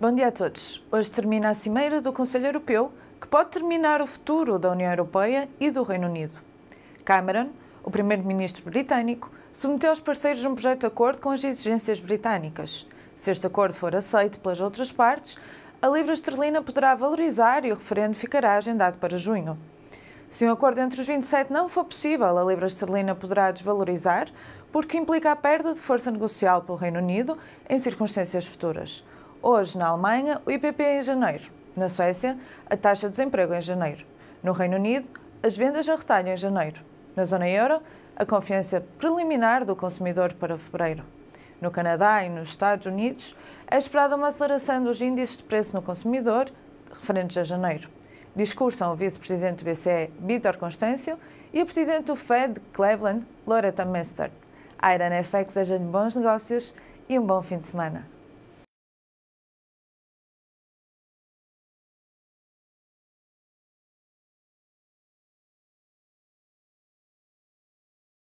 Bom dia a todos. Hoje termina a cimeira do Conselho Europeu, que pode terminar o futuro da União Europeia e do Reino Unido. Cameron, o primeiro-ministro britânico, submeteu aos parceiros um projeto de acordo com as exigências britânicas. Se este acordo for aceito pelas outras partes, a libra esterlina poderá valorizar e o referendo ficará agendado para junho. Se um acordo entre os 27 não for possível, a libra esterlina poderá desvalorizar, porque implica a perda de força negocial pelo Reino Unido em circunstâncias futuras. Hoje, na Alemanha, o IPP é em janeiro. Na Suécia, a taxa de desemprego é em janeiro. No Reino Unido, as vendas a retalho em janeiro. Na zona euro, a confiança preliminar do consumidor para fevereiro. No Canadá e nos Estados Unidos, é esperada uma aceleração dos índices de preço no consumidor referentes a janeiro. Discursam o vice-presidente do BCE, Vítor Constâncio, e o presidente do Fed Cleveland, Loretta Mester. A iran FX deseja-lhe bons negócios e um bom fim de semana.